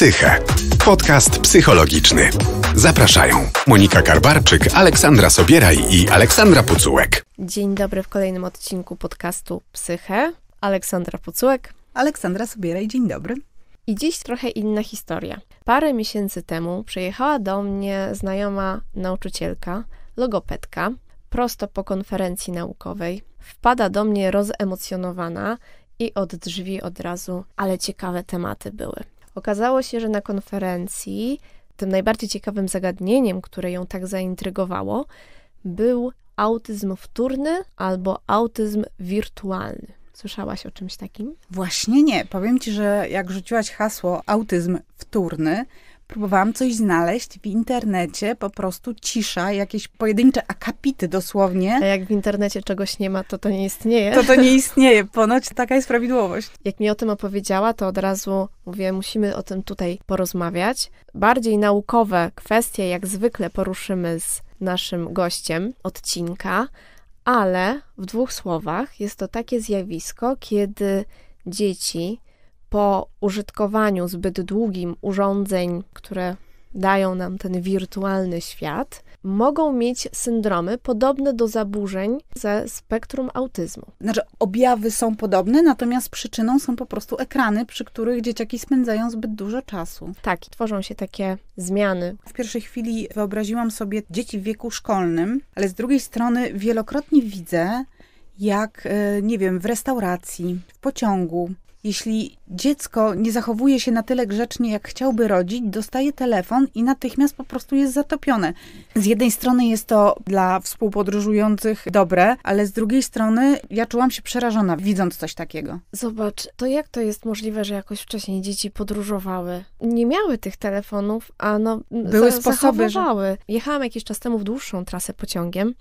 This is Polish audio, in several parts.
Psyche. Podcast psychologiczny. Zapraszają Monika Karbarczyk, Aleksandra Sobieraj i Aleksandra Pucułek. Dzień dobry w kolejnym odcinku podcastu Psyche. Aleksandra Pucułek. Aleksandra Sobieraj, dzień dobry. I dziś trochę inna historia. Parę miesięcy temu przyjechała do mnie znajoma nauczycielka, logopedka, prosto po konferencji naukowej. Wpada do mnie rozemocjonowana i od drzwi od razu, ale ciekawe tematy były. Okazało się, że na konferencji tym najbardziej ciekawym zagadnieniem, które ją tak zaintrygowało, był autyzm wtórny albo autyzm wirtualny. Słyszałaś o czymś takim? Właśnie nie. Powiem ci, że jak rzuciłaś hasło autyzm wtórny, próbowałam coś znaleźć w internecie, po prostu cisza, jakieś pojedyncze akapity dosłownie. A jak w internecie czegoś nie ma, to to nie istnieje. To to nie istnieje, ponoć taka jest prawidłowość. Jak mi o tym opowiedziała, to od razu mówię, musimy o tym tutaj porozmawiać. Bardziej naukowe kwestie, jak zwykle, poruszymy z naszym gościem odcinka, ale w dwóch słowach jest to takie zjawisko, kiedy dzieci po użytkowaniu zbyt długim urządzeń, które dają nam ten wirtualny świat, mogą mieć syndromy podobne do zaburzeń ze spektrum autyzmu. Znaczy, objawy są podobne, natomiast przyczyną są po prostu ekrany, przy których dzieciaki spędzają zbyt dużo czasu. Tak, tworzą się takie zmiany. W pierwszej chwili wyobraziłam sobie dzieci w wieku szkolnym, ale z drugiej strony wielokrotnie widzę, jak, e, nie wiem, w restauracji, w pociągu, jeśli dziecko nie zachowuje się na tyle grzecznie, jak chciałby rodzić, dostaje telefon i natychmiast po prostu jest zatopione. Z jednej strony jest to dla współpodróżujących dobre, ale z drugiej strony ja czułam się przerażona, widząc coś takiego. Zobacz, to jak to jest możliwe, że jakoś wcześniej dzieci podróżowały? Nie miały tych telefonów, a no były za- sposoby. Że... Jechałam jakiś czas temu w dłuższą trasę pociągiem.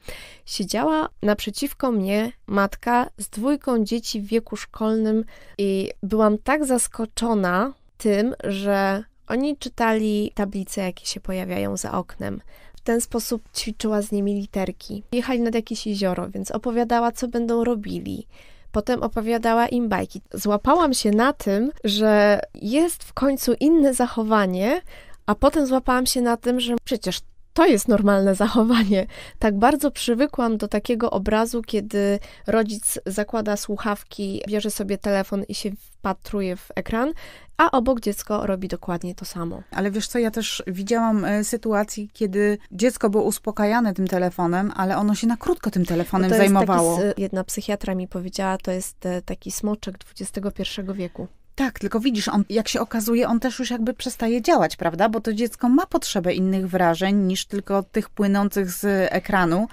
Siedziała naprzeciwko mnie matka z dwójką dzieci w wieku szkolnym i byłam tak zaskoczona tym, że oni czytali tablice, jakie się pojawiają za oknem. W ten sposób ćwiczyła z nimi literki. Jechali nad jakieś jezioro, więc opowiadała, co będą robili. Potem opowiadała im bajki. Złapałam się na tym, że jest w końcu inne zachowanie, a potem złapałam się na tym, że przecież to jest normalne zachowanie. Tak bardzo przywykłam do takiego obrazu, kiedy rodzic zakłada słuchawki, bierze sobie telefon i się wpatruje w ekran, a obok dziecko robi dokładnie to samo. Ale wiesz co, ja też widziałam e, sytuacji, kiedy dziecko było uspokajane tym telefonem, ale ono się na krótko tym telefonem zajmowało. Taki, jedna psychiatra mi powiedziała, to jest e, taki smoczek XXI wieku. Tak, tylko widzisz, on, jak się okazuje, on też już jakby przestaje działać, prawda? Bo to dziecko ma potrzebę innych wrażeń niż tylko tych płynących z ekranu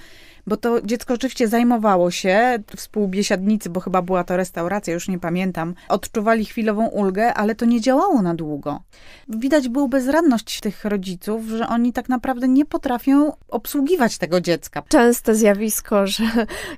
bo to dziecko rzeczywiście zajmowało się, współbiesiadnicy, bo chyba była to restauracja, już nie pamiętam, odczuwali chwilową ulgę, ale to nie działało na długo. Widać było bezradność tych rodziców, że oni tak naprawdę nie potrafią obsługiwać tego dziecka. Częste zjawisko, że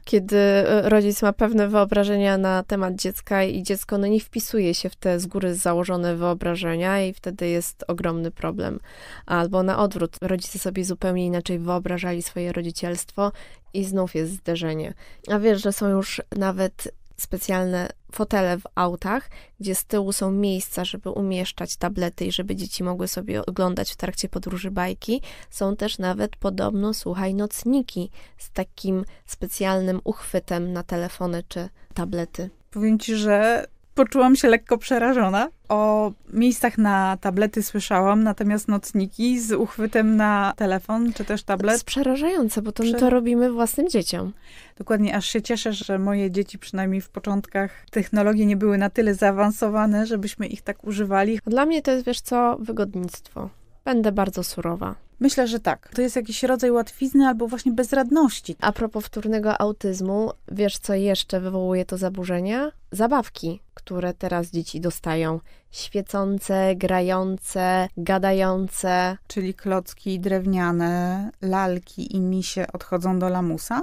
kiedy rodzic ma pewne wyobrażenia na temat dziecka i dziecko no nie wpisuje się w te z góry założone wyobrażenia i wtedy jest ogromny problem. Albo na odwrót, rodzice sobie zupełnie inaczej wyobrażali swoje rodzicielstwo i znów jest zderzenie. A wiesz, że są już nawet specjalne fotele w autach, gdzie z tyłu są miejsca, żeby umieszczać tablety i żeby dzieci mogły sobie oglądać w trakcie podróży bajki. Są też nawet podobno, słuchaj, nocniki z takim specjalnym uchwytem na telefony czy tablety. Powiem ci, że poczułam się lekko przerażona. O miejscach na tablety słyszałam, natomiast nocniki z uchwytem na telefon czy też tablet. To jest przerażające, bo to, Prze... to robimy własnym dzieciom. Dokładnie, aż się cieszę, że moje dzieci przynajmniej w początkach technologii nie były na tyle zaawansowane, żebyśmy ich tak używali. Dla mnie to jest, wiesz co, wygodnictwo. Będę bardzo surowa. Myślę, że tak. To jest jakiś rodzaj łatwizny albo właśnie bezradności. A propos wtórnego autyzmu, wiesz co jeszcze wywołuje to zaburzenia? Zabawki, które teraz dzieci dostają. Świecące, grające, gadające. Czyli klocki drewniane, lalki i misie odchodzą do lamusa?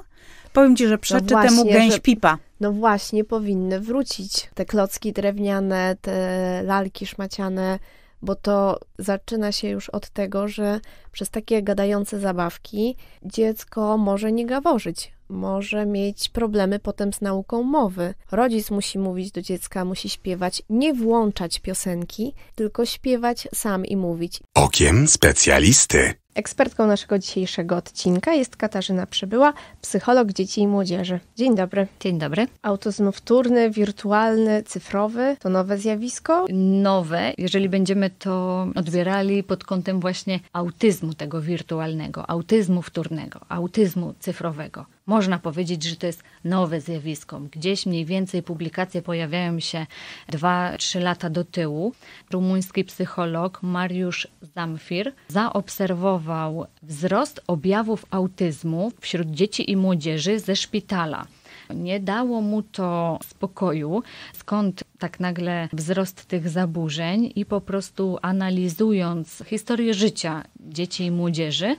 Powiem ci, że no przeczy no właśnie, temu gęś że... pipa. No właśnie, powinny wrócić. Te klocki drewniane, te lalki szmaciane bo to zaczyna się już od tego, że przez takie gadające zabawki dziecko może nie gaworzyć, może mieć problemy potem z nauką mowy. Rodzic musi mówić do dziecka, musi śpiewać, nie włączać piosenki, tylko śpiewać sam i mówić. Okiem specjalisty. Ekspertką naszego dzisiejszego odcinka jest Katarzyna Przybyła, psycholog dzieci i młodzieży. Dzień dobry. Dzień dobry. Autyzm wtórny, wirtualny, cyfrowy to nowe zjawisko? Nowe, jeżeli będziemy to odbierali pod kątem właśnie autyzmu tego wirtualnego, autyzmu wtórnego, autyzmu cyfrowego. Można powiedzieć, że to jest nowe zjawisko. Gdzieś mniej więcej publikacje pojawiają się 2-3 lata do tyłu. Rumuński psycholog Mariusz Zamfir zaobserwował wzrost objawów autyzmu wśród dzieci i młodzieży ze szpitala. Nie dało mu to spokoju, skąd tak nagle wzrost tych zaburzeń i po prostu analizując historię życia dzieci i młodzieży,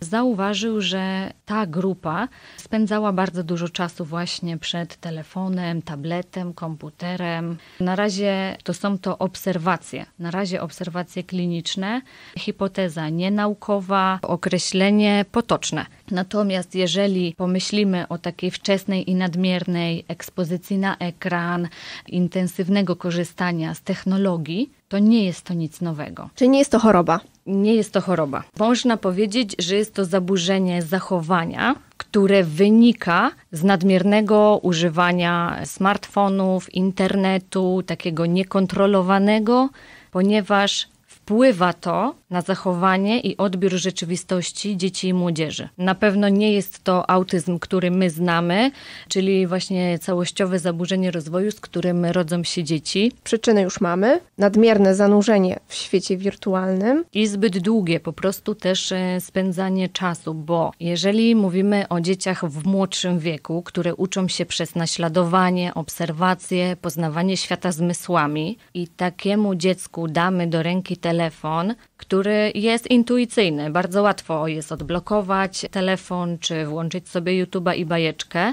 zauważył, że ta grupa spędzała bardzo dużo czasu właśnie przed telefonem, tabletem, komputerem. Na razie to są to obserwacje, na razie obserwacje kliniczne, hipoteza nienaukowa, określenie potoczne. Natomiast jeżeli pomyślimy o takiej wczesnej i nadmiernej ekspozycji na ekran, intensywnej aktywnego korzystania z technologii, to nie jest to nic nowego. Czy nie jest to choroba? Nie jest to choroba. Można powiedzieć, że jest to zaburzenie zachowania, które wynika z nadmiernego używania smartfonów, internetu, takiego niekontrolowanego, ponieważ wpływa to na zachowanie i odbiór rzeczywistości dzieci i młodzieży. Na pewno nie jest to autyzm, który my znamy, czyli właśnie całościowe zaburzenie rozwoju, z którym rodzą się dzieci. Przyczyny już mamy: nadmierne zanurzenie w świecie wirtualnym i zbyt długie po prostu też e, spędzanie czasu, bo jeżeli mówimy o dzieciach w młodszym wieku, które uczą się przez naśladowanie, obserwacje, poznawanie świata zmysłami i takiemu dziecku damy do ręki telefon, telefon, który jest intuicyjny. Bardzo łatwo jest odblokować telefon czy włączyć sobie YouTube'a i bajeczkę.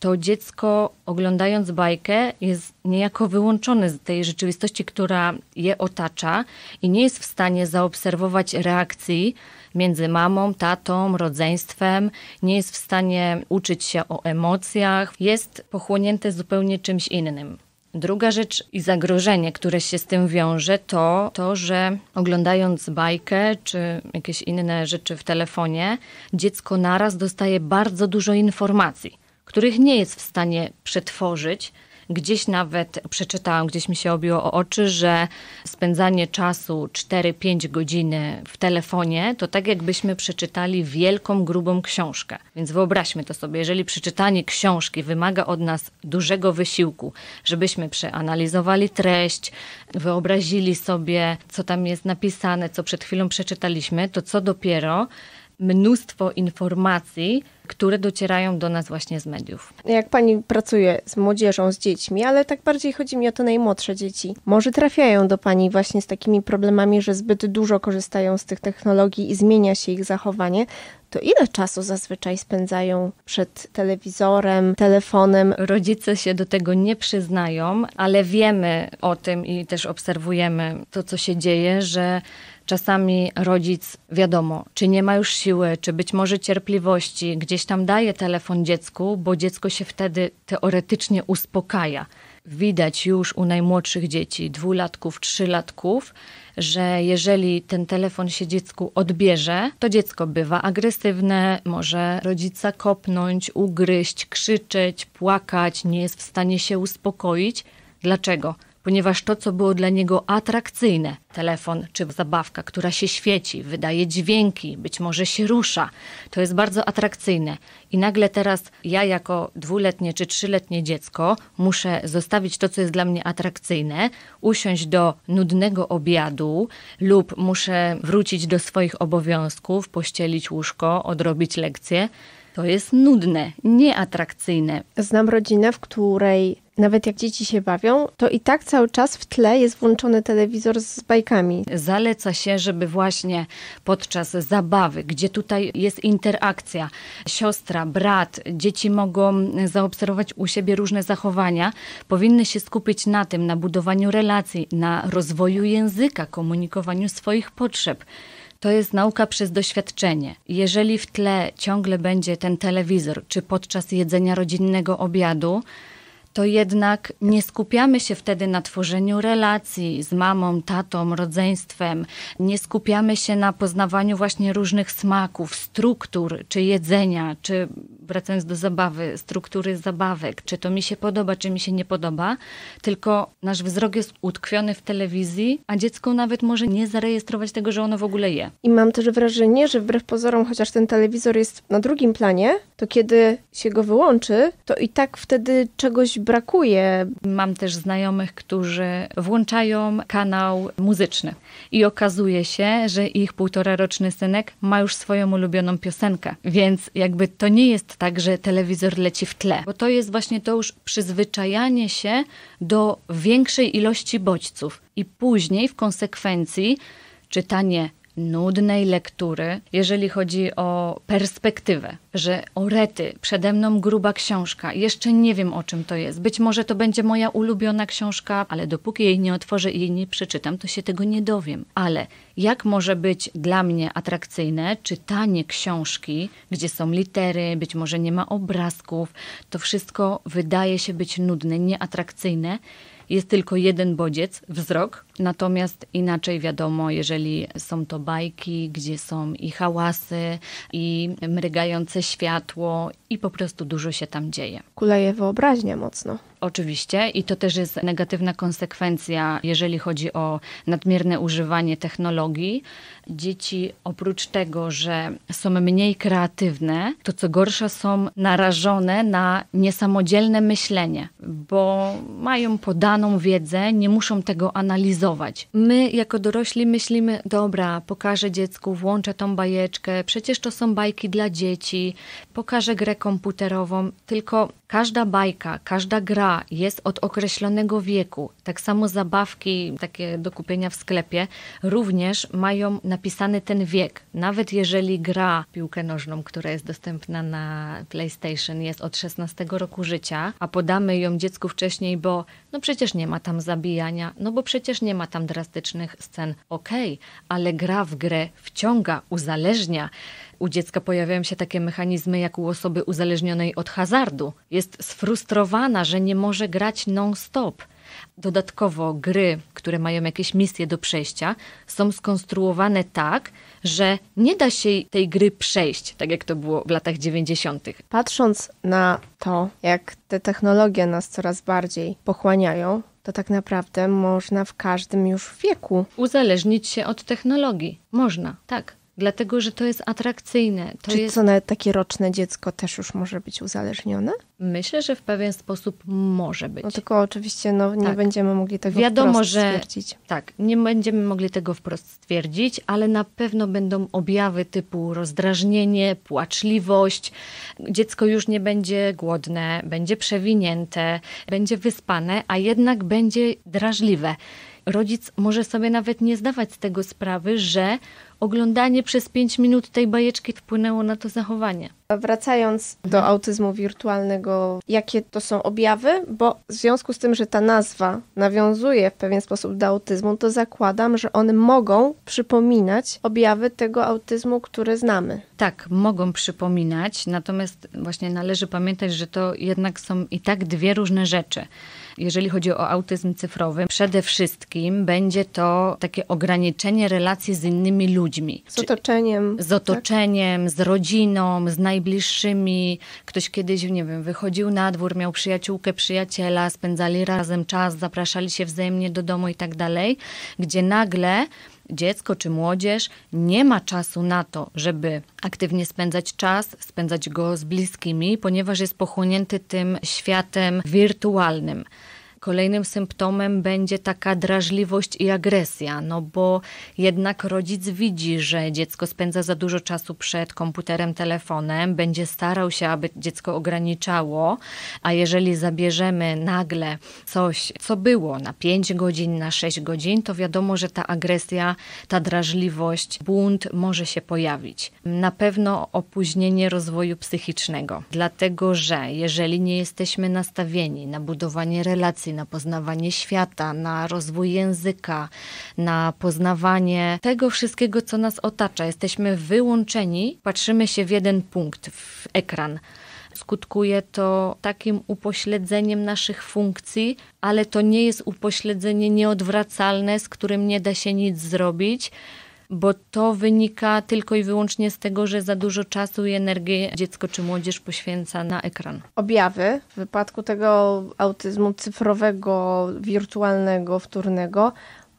To dziecko oglądając bajkę jest niejako wyłączone z tej rzeczywistości, która je otacza i nie jest w stanie zaobserwować reakcji między mamą, tatą, rodzeństwem, nie jest w stanie uczyć się o emocjach, jest pochłonięte zupełnie czymś innym. Druga rzecz i zagrożenie, które się z tym wiąże, to to, że oglądając bajkę czy jakieś inne rzeczy w telefonie, dziecko naraz dostaje bardzo dużo informacji, których nie jest w stanie przetworzyć Gdzieś nawet przeczytałam, gdzieś mi się obiło o oczy, że spędzanie czasu 4-5 godziny w telefonie to tak jakbyśmy przeczytali wielką, grubą książkę. Więc wyobraźmy to sobie, jeżeli przeczytanie książki wymaga od nas dużego wysiłku, żebyśmy przeanalizowali treść, wyobrazili sobie, co tam jest napisane, co przed chwilą przeczytaliśmy, to co dopiero mnóstwo informacji, które docierają do nas właśnie z mediów. Jak pani pracuje z młodzieżą, z dziećmi, ale tak bardziej chodzi mi o te najmłodsze dzieci. Może trafiają do pani właśnie z takimi problemami, że zbyt dużo korzystają z tych technologii i zmienia się ich zachowanie. To ile czasu zazwyczaj spędzają przed telewizorem, telefonem? Rodzice się do tego nie przyznają, ale wiemy o tym i też obserwujemy to, co się dzieje, że Czasami rodzic, wiadomo, czy nie ma już siły, czy być może cierpliwości, gdzieś tam daje telefon dziecku, bo dziecko się wtedy teoretycznie uspokaja. Widać już u najmłodszych dzieci, dwulatków, trzylatków, że jeżeli ten telefon się dziecku odbierze, to dziecko bywa agresywne, może rodzica kopnąć, ugryźć, krzyczeć, płakać, nie jest w stanie się uspokoić. Dlaczego? ponieważ to, co było dla niego atrakcyjne, telefon czy zabawka, która się świeci, wydaje dźwięki, być może się rusza, to jest bardzo atrakcyjne. I nagle teraz ja, jako dwuletnie czy trzyletnie dziecko, muszę zostawić to, co jest dla mnie atrakcyjne, usiąść do nudnego obiadu lub muszę wrócić do swoich obowiązków, pościelić łóżko, odrobić lekcje to jest nudne, nieatrakcyjne. Znam rodzinę, w której nawet jak dzieci się bawią, to i tak cały czas w tle jest włączony telewizor z bajkami. Zaleca się, żeby właśnie podczas zabawy, gdzie tutaj jest interakcja, siostra, brat, dzieci mogą zaobserwować u siebie różne zachowania, powinny się skupić na tym, na budowaniu relacji, na rozwoju języka, komunikowaniu swoich potrzeb. To jest nauka przez doświadczenie. Jeżeli w tle ciągle będzie ten telewizor, czy podczas jedzenia rodzinnego obiadu, to jednak nie skupiamy się wtedy na tworzeniu relacji z mamą, tatą, rodzeństwem, nie skupiamy się na poznawaniu właśnie różnych smaków, struktur czy jedzenia, czy wracając do zabawy, struktury zabawek, czy to mi się podoba, czy mi się nie podoba, tylko nasz wzrok jest utkwiony w telewizji, a dziecko nawet może nie zarejestrować tego, że ono w ogóle je. I mam też wrażenie, że wbrew pozorom, chociaż ten telewizor jest na drugim planie, to kiedy się go wyłączy, to i tak wtedy czegoś brakuje. Mam też znajomych, którzy włączają kanał muzyczny i okazuje się, że ich półtoraroczny synek ma już swoją ulubioną piosenkę. Więc jakby to nie jest tak, że telewizor leci w tle, bo to jest właśnie to już przyzwyczajanie się do większej ilości bodźców i później w konsekwencji czytanie nudnej lektury, jeżeli chodzi o perspektywę, że orety, przede mną gruba książka, jeszcze nie wiem o czym to jest. Być może to będzie moja ulubiona książka, ale dopóki jej nie otworzę i jej nie przeczytam, to się tego nie dowiem. Ale jak może być dla mnie atrakcyjne czytanie książki, gdzie są litery, być może nie ma obrazków, to wszystko wydaje się być nudne, nieatrakcyjne jest tylko jeden bodziec, wzrok. Natomiast inaczej wiadomo, jeżeli są to bajki, gdzie są i hałasy, i mrygające światło, i po prostu dużo się tam dzieje. Kuleje wyobraźnia mocno. Oczywiście i to też jest negatywna konsekwencja, jeżeli chodzi o nadmierne używanie technologii. Dzieci oprócz tego, że są mniej kreatywne, to co gorsza są narażone na niesamodzielne myślenie, bo mają podaną wiedzę, nie muszą tego analizować. My jako dorośli myślimy, dobra, pokażę dziecku, włączę tą bajeczkę, przecież to są bajki dla dzieci, pokażę grę komputerową, tylko każda bajka, każda gra jest od określonego wieku. Tak samo zabawki takie do kupienia w sklepie również mają napisany ten wiek. Nawet jeżeli gra piłkę nożną, która jest dostępna na PlayStation jest od 16 roku życia, a podamy ją dziecku wcześniej, bo no przecież nie ma tam zabijania, no bo przecież nie ma tam drastycznych scen. Okej, okay, ale gra w grę wciąga, uzależnia u dziecka pojawiają się takie mechanizmy jak u osoby uzależnionej od hazardu. Jest sfrustrowana, że nie może grać non-stop. Dodatkowo gry, które mają jakieś misje do przejścia, są skonstruowane tak, że nie da się tej gry przejść, tak jak to było w latach 90. Patrząc na to, jak te technologie nas coraz bardziej pochłaniają, to tak naprawdę można w każdym już wieku uzależnić się od technologii. Można, tak dlatego że to jest atrakcyjne. To Czy jest... co nawet takie roczne dziecko też już może być uzależnione? Myślę, że w pewien sposób może być. No tylko oczywiście no, nie tak. będziemy mogli tego Wiadomo, wprost że... stwierdzić. Tak, nie będziemy mogli tego wprost stwierdzić, ale na pewno będą objawy typu rozdrażnienie, płaczliwość. Dziecko już nie będzie głodne, będzie przewinięte, będzie wyspane, a jednak będzie drażliwe. Rodzic może sobie nawet nie zdawać z tego sprawy, że oglądanie przez 5 minut tej bajeczki wpłynęło na to zachowanie. Wracając do mhm. autyzmu wirtualnego, jakie to są objawy? Bo w związku z tym, że ta nazwa nawiązuje w pewien sposób do autyzmu, to zakładam, że one mogą przypominać objawy tego autyzmu, które znamy. Tak, mogą przypominać, natomiast właśnie należy pamiętać, że to jednak są i tak dwie różne rzeczy. Jeżeli chodzi o autyzm cyfrowy, przede wszystkim będzie to takie ograniczenie relacji z innymi ludźmi. Z otoczeniem. Z tak? otoczeniem, tak? z rodziną, z najbliższymi najbliższymi. Ktoś kiedyś, nie wiem, wychodził na dwór, miał przyjaciółkę, przyjaciela, spędzali razem czas, zapraszali się wzajemnie do domu i tak dalej, gdzie nagle dziecko czy młodzież nie ma czasu na to, żeby aktywnie spędzać czas, spędzać go z bliskimi, ponieważ jest pochłonięty tym światem wirtualnym. Kolejnym symptomem będzie taka drażliwość i agresja, no bo jednak rodzic widzi, że dziecko spędza za dużo czasu przed komputerem, telefonem, będzie starał się, aby dziecko ograniczało, a jeżeli zabierzemy nagle coś, co było na 5 godzin, na 6 godzin, to wiadomo, że ta agresja, ta drażliwość, bunt może się pojawić. Na pewno opóźnienie rozwoju psychicznego, dlatego że jeżeli nie jesteśmy nastawieni na budowanie relacji, na poznawanie świata, na rozwój języka, na poznawanie tego wszystkiego, co nas otacza. Jesteśmy wyłączeni, patrzymy się w jeden punkt, w ekran. Skutkuje to takim upośledzeniem naszych funkcji, ale to nie jest upośledzenie nieodwracalne, z którym nie da się nic zrobić bo to wynika tylko i wyłącznie z tego, że za dużo czasu i energii dziecko czy młodzież poświęca na ekran. Objawy w wypadku tego autyzmu cyfrowego, wirtualnego, wtórnego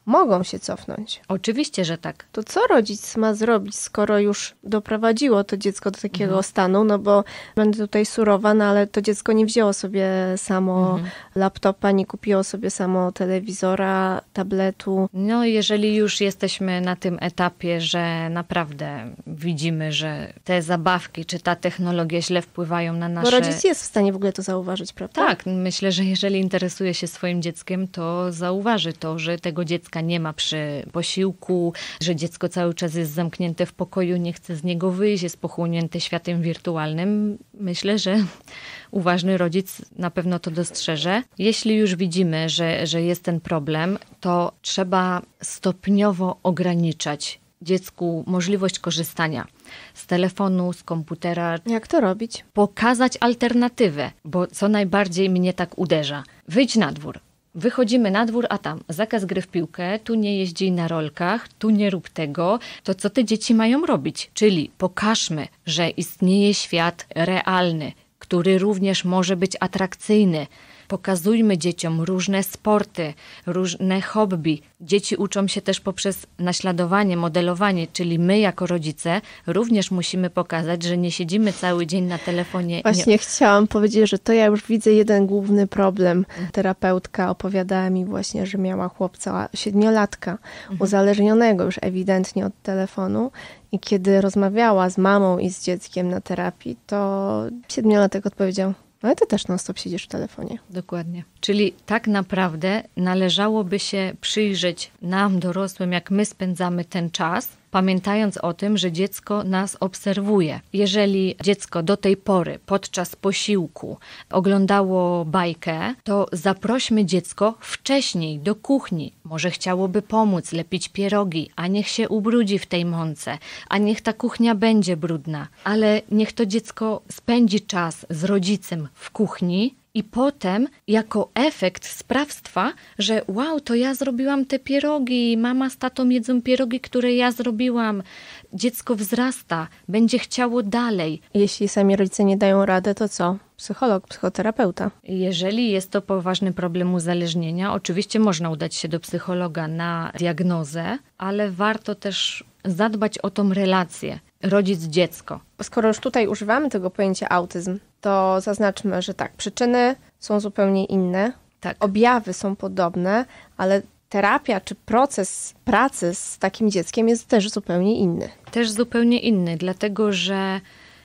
mogą się cofnąć. Oczywiście, że tak. To co rodzic ma zrobić, skoro już doprowadziło to dziecko do takiego mhm. stanu? No bo będę tutaj surowa, no ale to dziecko nie wzięło sobie samo mhm. laptopa, nie kupiło sobie samo telewizora, tabletu. No, jeżeli już jesteśmy na tym etapie, że naprawdę widzimy, że te zabawki czy ta technologia źle wpływają na nasze. Bo rodzic jest w stanie w ogóle to zauważyć, prawda? Tak, myślę, że jeżeli interesuje się swoim dzieckiem, to zauważy to, że tego dziecka dziecka nie ma przy posiłku, że dziecko cały czas jest zamknięte w pokoju, nie chce z niego wyjść, jest pochłonięte światem wirtualnym. Myślę, że uważny rodzic na pewno to dostrzeże. Jeśli już widzimy, że, że jest ten problem, to trzeba stopniowo ograniczać dziecku możliwość korzystania z telefonu, z komputera. Jak to robić? Pokazać alternatywę, bo co najbardziej mnie tak uderza. Wyjdź na dwór, Wychodzimy na dwór, a tam zakaz gry w piłkę, tu nie jeździ na rolkach, tu nie rób tego. To co te dzieci mają robić? Czyli pokażmy, że istnieje świat realny, który również może być atrakcyjny pokazujmy dzieciom różne sporty, różne hobby. Dzieci uczą się też poprzez naśladowanie, modelowanie, czyli my jako rodzice również musimy pokazać, że nie siedzimy cały dzień na telefonie. Właśnie nie... chciałam powiedzieć, że to ja już widzę jeden główny problem. Terapeutka opowiadała mi właśnie, że miała chłopca siedmiolatka, mhm. uzależnionego już ewidentnie od telefonu i kiedy rozmawiała z mamą i z dzieckiem na terapii, to siedmiolatek odpowiedział: no, ale ty też non-stop siedzisz w telefonie. Dokładnie. Czyli tak naprawdę należałoby się przyjrzeć nam, dorosłym, jak my spędzamy ten czas, pamiętając o tym, że dziecko nas obserwuje. Jeżeli dziecko do tej pory podczas posiłku oglądało bajkę, to zaprośmy dziecko wcześniej do kuchni. Może chciałoby pomóc lepić pierogi, a niech się ubrudzi w tej mące, a niech ta kuchnia będzie brudna, ale niech to dziecko spędzi czas z rodzicem w kuchni, i potem jako efekt sprawstwa, że wow, to ja zrobiłam te pierogi, mama z tatą jedzą pierogi, które ja zrobiłam. Dziecko wzrasta, będzie chciało dalej. Jeśli sami rodzice nie dają rady, to co? Psycholog, psychoterapeuta. Jeżeli jest to poważny problem uzależnienia, oczywiście można udać się do psychologa na diagnozę, ale warto też zadbać o tą relację rodzic-dziecko. Skoro już tutaj używamy tego pojęcia autyzm, to zaznaczmy, że tak, przyczyny są zupełnie inne, tak. objawy są podobne, ale terapia czy proces pracy z takim dzieckiem jest też zupełnie inny. Też zupełnie inny, dlatego że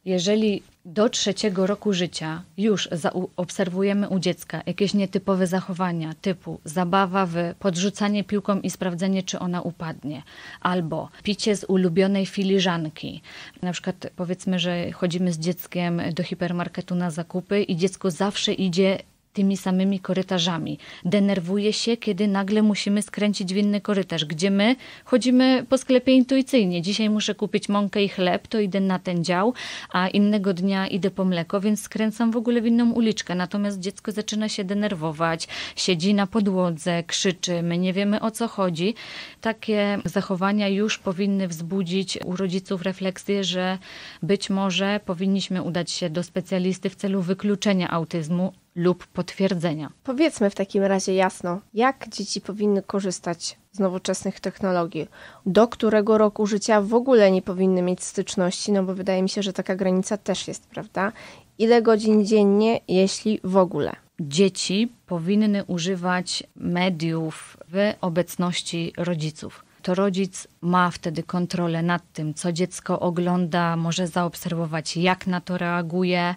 jeżeli do trzeciego roku życia już obserwujemy u dziecka jakieś nietypowe zachowania typu zabawa w podrzucanie piłką i sprawdzenie, czy ona upadnie, albo picie z ulubionej filiżanki. Na przykład powiedzmy, że chodzimy z dzieckiem do hipermarketu na zakupy i dziecko zawsze idzie tymi samymi korytarzami. Denerwuje się, kiedy nagle musimy skręcić w inny korytarz, gdzie my chodzimy po sklepie intuicyjnie. Dzisiaj muszę kupić mąkę i chleb, to idę na ten dział, a innego dnia idę po mleko, więc skręcam w ogóle w inną uliczkę. Natomiast dziecko zaczyna się denerwować, siedzi na podłodze, krzyczy, my nie wiemy o co chodzi. Takie zachowania już powinny wzbudzić u rodziców refleksję, że być może powinniśmy udać się do specjalisty w celu wykluczenia autyzmu, lub potwierdzenia. Powiedzmy w takim razie jasno, jak dzieci powinny korzystać z nowoczesnych technologii, do którego roku życia w ogóle nie powinny mieć styczności, no bo wydaje mi się, że taka granica też jest, prawda? Ile godzin dziennie, jeśli w ogóle? Dzieci powinny używać mediów w obecności rodziców to rodzic ma wtedy kontrolę nad tym, co dziecko ogląda, może zaobserwować, jak na to reaguje.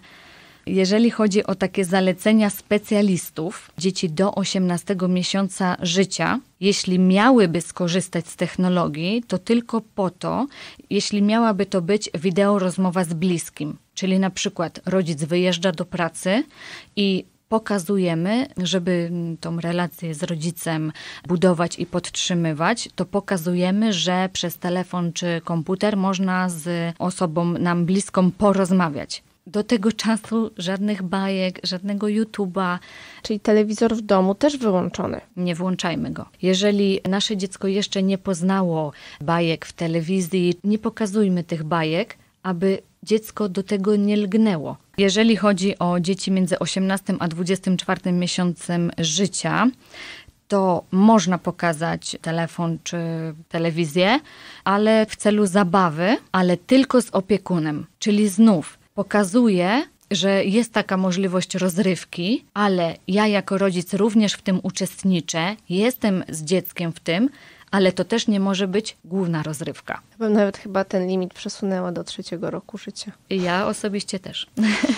Jeżeli chodzi o takie zalecenia specjalistów, dzieci do 18 miesiąca życia, jeśli miałyby skorzystać z technologii, to tylko po to, jeśli miałaby to być wideo rozmowa z bliskim. Czyli na przykład rodzic wyjeżdża do pracy i pokazujemy, żeby mm, tą relację z rodzicem budować i podtrzymywać, to pokazujemy, że przez telefon czy komputer można z osobą nam bliską porozmawiać do tego czasu żadnych bajek, żadnego YouTube'a. Czyli telewizor w domu też wyłączony. Nie włączajmy go. Jeżeli nasze dziecko jeszcze nie poznało bajek w telewizji, nie pokazujmy tych bajek, aby dziecko do tego nie lgnęło. Jeżeli chodzi o dzieci między 18 a 24 miesiącem życia, to można pokazać telefon czy telewizję, ale w celu zabawy, ale tylko z opiekunem. Czyli znów pokazuje, że jest taka możliwość rozrywki, ale ja jako rodzic również w tym uczestniczę, jestem z dzieckiem w tym, ale to też nie może być główna rozrywka. Ja bym nawet chyba ten limit przesunęła do trzeciego roku życia. Ja osobiście też.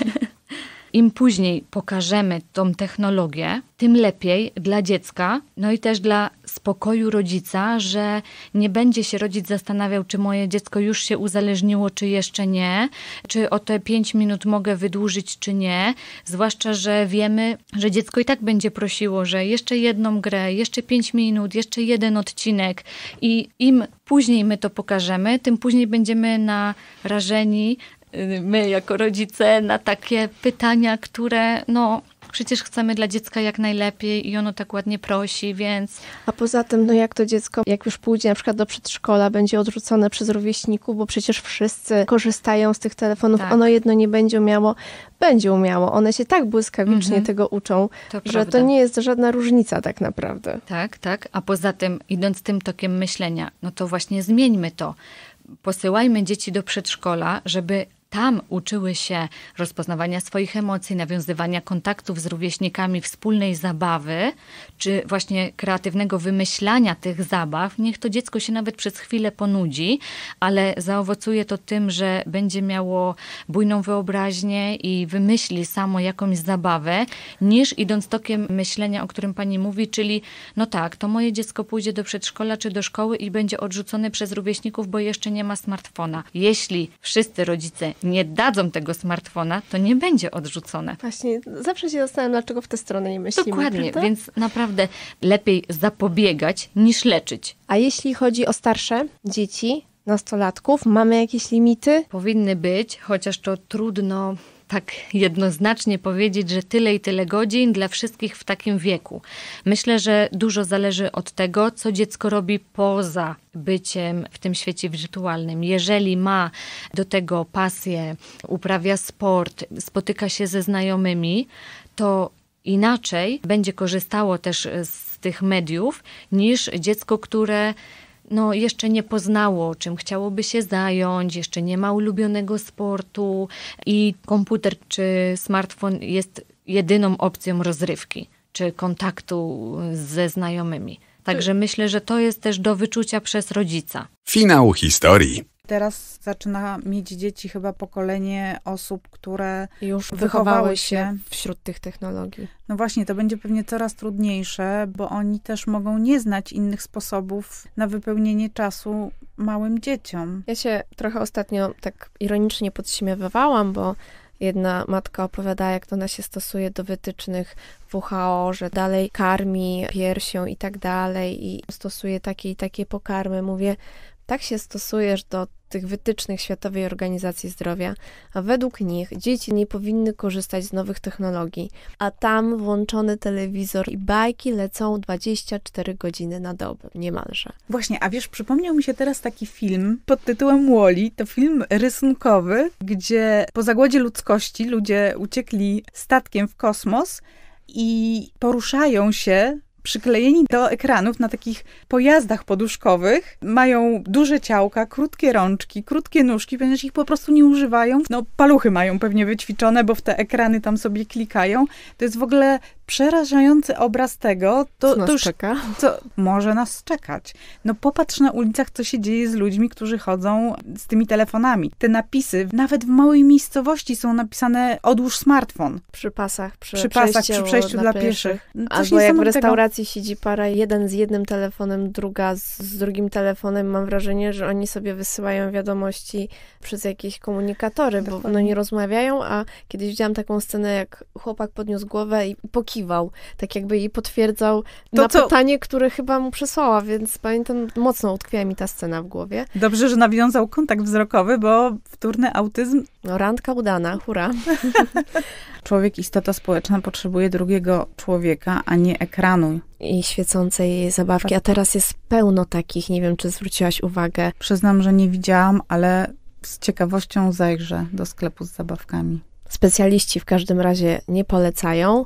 im później pokażemy tą technologię, tym lepiej dla dziecka, no i też dla spokoju rodzica, że nie będzie się rodzic zastanawiał, czy moje dziecko już się uzależniło, czy jeszcze nie, czy o te 5 minut mogę wydłużyć, czy nie. Zwłaszcza, że wiemy, że dziecko i tak będzie prosiło, że jeszcze jedną grę, jeszcze 5 minut, jeszcze jeden odcinek i im później my to pokażemy, tym później będziemy narażeni Y, my jako rodzice na takie pytania, które no przecież chcemy dla dziecka jak najlepiej i ono tak ładnie prosi, więc... A poza tym, no jak to dziecko, jak już pójdzie na przykład do przedszkola, będzie odrzucone przez rówieśników, bo przecież wszyscy korzystają z tych telefonów, tak. ono jedno nie będzie umiało, będzie umiało. One się tak błyskawicznie mhm. tego uczą, to że prawda. to nie jest żadna różnica tak naprawdę. Tak, tak. A poza tym, idąc tym tokiem myślenia, no to właśnie zmieńmy to posyłajmy dzieci do przedszkola, żeby tam uczyły się rozpoznawania swoich emocji, nawiązywania kontaktów z rówieśnikami, wspólnej zabawy, czy właśnie kreatywnego wymyślania tych zabaw. Niech to dziecko się nawet przez chwilę ponudzi, ale zaowocuje to tym, że będzie miało bujną wyobraźnię i wymyśli samo jakąś zabawę, niż idąc tokiem myślenia, o którym pani mówi, czyli no tak, to moje dziecko pójdzie do przedszkola czy do szkoły i będzie odrzucone przez rówieśników, bo jeszcze nie ma smartfona. Jeśli wszyscy rodzice nie dadzą tego smartfona, to nie będzie odrzucone. Właśnie, zawsze się zastanawiam, dlaczego w tę stronę nie myślimy. Dokładnie, prawda? więc naprawdę lepiej zapobiegać niż leczyć. A jeśli chodzi o starsze dzieci, nastolatków, mamy jakieś limity? Powinny być, chociaż to trudno tak jednoznacznie powiedzieć, że tyle i tyle godzin dla wszystkich w takim wieku. Myślę, że dużo zależy od tego, co dziecko robi poza byciem w tym świecie wirtualnym. Jeżeli ma do tego pasję, uprawia sport, spotyka się ze znajomymi, to inaczej będzie korzystało też z tych mediów niż dziecko, które no, jeszcze nie poznało, czym chciałoby się zająć, jeszcze nie ma ulubionego sportu i komputer czy smartfon jest jedyną opcją rozrywki czy kontaktu ze znajomymi. Także myślę, że to jest też do wyczucia przez rodzica. Finał historii. Teraz zaczyna mieć dzieci chyba pokolenie osób, które już wychowały się wśród tych technologii. No właśnie, to będzie pewnie coraz trudniejsze, bo oni też mogą nie znać innych sposobów na wypełnienie czasu małym dzieciom. Ja się trochę ostatnio tak ironicznie podśmiewywałam, bo Jedna matka opowiada, jak to ona się stosuje do wytycznych WHO, że dalej karmi piersią i tak dalej i stosuje takie i takie pokarmy. Mówię, tak się stosujesz do tych wytycznych Światowej Organizacji Zdrowia, a według nich dzieci nie powinny korzystać z nowych technologii, a tam włączony telewizor i bajki lecą 24 godziny na dobę, niemalże. Właśnie, a wiesz, przypomniał mi się teraz taki film pod tytułem Woli. To film rysunkowy, gdzie po zagłodzie ludzkości ludzie uciekli statkiem w kosmos i poruszają się przyklejeni do ekranów na takich pojazdach poduszkowych. Mają duże ciałka, krótkie rączki, krótkie nóżki, ponieważ ich po prostu nie używają. No, paluchy mają pewnie wyćwiczone, bo w te ekrany tam sobie klikają. To jest w ogóle przerażający obraz tego, to, co to już, czeka? Co może nas czekać. No popatrz na ulicach, co się dzieje z ludźmi, którzy chodzą z tymi telefonami. Te napisy, nawet w małej miejscowości są napisane odłóż smartfon. Przy pasach, przy, przy pasach, przy przejściu dla pieszych. No, Albo jak w restauracji siedzi para, jeden z jednym telefonem, druga z, z drugim telefonem. Mam wrażenie, że oni sobie wysyłają wiadomości przez jakieś komunikatory, Dokładnie. bo no nie rozmawiają, a kiedyś widziałam taką scenę, jak chłopak podniósł głowę i po kiwał, tak jakby jej potwierdzał to, na co... pytanie, które chyba mu przesłała, więc pamiętam, mocno utkwiła mi ta scena w głowie. Dobrze, że nawiązał kontakt wzrokowy, bo wtórny autyzm... No, randka udana, hura. Człowiek, istota społeczna potrzebuje drugiego człowieka, a nie ekranu. I świecącej zabawki, a teraz jest pełno takich, nie wiem, czy zwróciłaś uwagę. Przyznam, że nie widziałam, ale z ciekawością zajrzę do sklepu z zabawkami. Specjaliści w każdym razie nie polecają.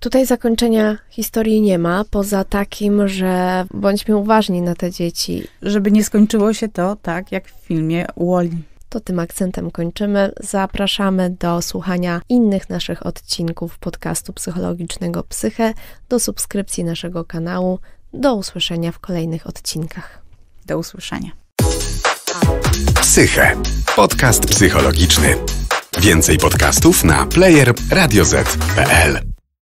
Tutaj zakończenia historii nie ma, poza takim, że bądźmy uważni na te dzieci. Żeby nie skończyło się to tak, jak w filmie Wally. To tym akcentem kończymy. Zapraszamy do słuchania innych naszych odcinków podcastu psychologicznego Psyche, do subskrypcji naszego kanału. Do usłyszenia w kolejnych odcinkach. Do usłyszenia. Psyche. Podcast psychologiczny. Więcej podcastów na player radioz.pl.